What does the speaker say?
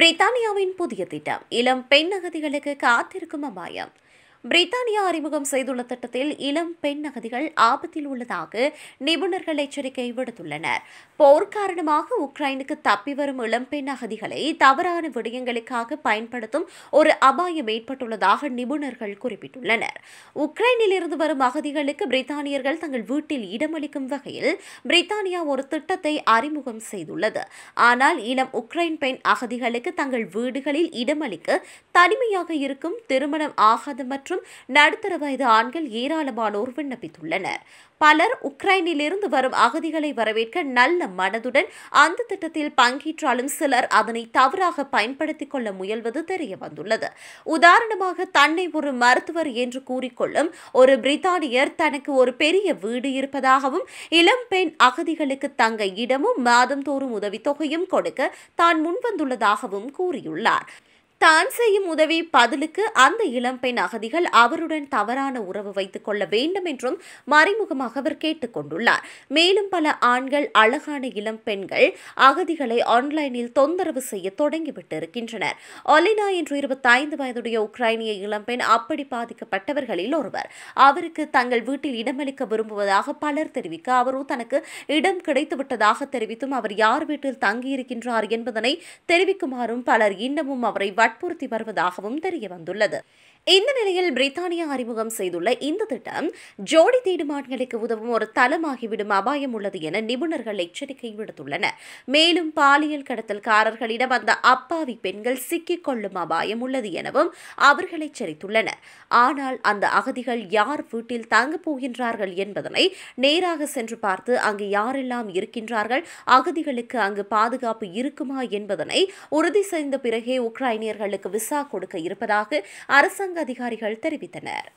பிரித்தானியாவின் புதிய திட்டம் இளம் பெண் அகதிகளுக்கு காத்திருக்கும் அபாயம் பிரித்தானியா அறிமுகம் செய்துள்ள திட்டத்தில் இளம் பெண் அகதிகள் ஆபத்தில் உள்ளதாக நிபுணர்கள் எச்சரிக்கை விடுத்துள்ளனர் போர் காரணமாக உக்ரைனுக்கு தப்பி வரும் இளம் பெண் அகதிகளை தவறான விடயங்களுக்காக பயன்படுத்தும் ஒரு அபாயம் ஏற்பட்டுள்ளதாக நிபுணர்கள் குறிப்பிட்டுள்ளனர் உக்ரைனில் இருந்து வரும் அகதிகளுக்கு பிரித்தானியர்கள் தங்கள் வீட்டில் இடமளிக்கும் வகையில் பிரித்தானியா ஒரு திட்டத்தை அறிமுகம் செய்துள்ளது ஆனால் இளம் உக்ரைன் பெண் அகதிகளுக்கு தங்கள் வீடுகளில் இடமளிக்க தனிமையாக இருக்கும் திருமணம் ஆகாத மற்றும் மற்றும் நடுத்தர வயது ஆண்கள் ஏராளமானோர் விண்ணப்பித்துள்ளனர் பலர் உக்ரைனிலிருந்து வரும் அகதிகளை வரவேற்க நல்ல மனதுடன் அந்த திட்டத்தில் பங்கேற்றாலும் சிலர் அதனை தவறாக பயன்படுத்திக் கொள்ள முயல்வது தெரிய வந்துள்ளது உதாரணமாக தன்னை ஒரு மருத்துவர் என்று கூறிக்கொள்ளும் ஒரு பிரித்தானியர் தனக்கு ஒரு பெரிய வீடு இருப்பதாகவும் இளம் பெண் அகதிகளுக்கு தங்க இடமும் மாதம் மாதந்தோறும் உதவித்தொகையும் கொடுக்க தான் முன்வந்துள்ளதாகவும் கூறியுள்ளார் தான் செய்யும் உதவி பதிலுக்கு அந்த இளம்பெண் அகதிகள் அவருடன் தவறான உறவு வைத்துக் கொள்ள வேண்டும் என்றும் மறைமுகமாக அவர் கேட்டுக் கொண்டுள்ளார் மேலும் பல ஆண்கள் அழகான இளம் பெண்கள் அகதிகளை ஆன்லைனில் தொந்தரவு செய்ய தொடங்கிவிட்டிருக்கின்றனர் ஒலினா என்று இருபத்தைந்து வயதுடைய உக்ரைனிய இளம்பெண் அப்படி பாதிக்கப்பட்டவர்களில் ஒருவர் அவருக்கு தங்கள் வீட்டில் இடமளிக்க விரும்புவதாக பலர் தெரிவிக்க அவரோ தனக்கு இடம் கிடைத்துவிட்டதாக தெரிவித்தும் அவர் யார் வீட்டில் தங்கியிருக்கின்றார் என்பதனை தெரிவிக்குமாறும் பலர் இன்னமும் அவரை வற்புறுத்தி வருவதாகவும் தெரிய வந்துள்ளது இந்த நிலையில் பிரித்தானியா அறிமுகம் செய்துள்ள இந்த திட்டம் ஜோடி தேடும் உதவும் ஒரு தளமாகிவிடும் அபாயம் உள்ளது என நிபுணர்கள் எச்சரிக்கை விடுத்துள்ளனர் மேலும் பாலியல் கடத்தல்காரர்களிடம் அந்த அப்பாவி பெண்கள் சிக்கிக்கொள்ளும் அபாயம் உள்ளது எனவும் அவர்கள் எச்சரித்துள்ளனர் ஆனால் அந்த அகதிகள் யார் வீட்டில் தங்கப் போகின்றார்கள் என்பதனை நேராக சென்று பார்த்து அங்கு யாரெல்லாம் இருக்கின்றார்கள் அகதிகளுக்கு அங்கு பாதுகாப்பு இருக்குமா என்பதனை உறுதி செய்த பிறகே உக்ரைனியர்கள் இந்தியர்களுக்கு விசா கொடுக்க இருப்பதாக அரசாங்க அதிகாரிகள் தெரிவித்தனர்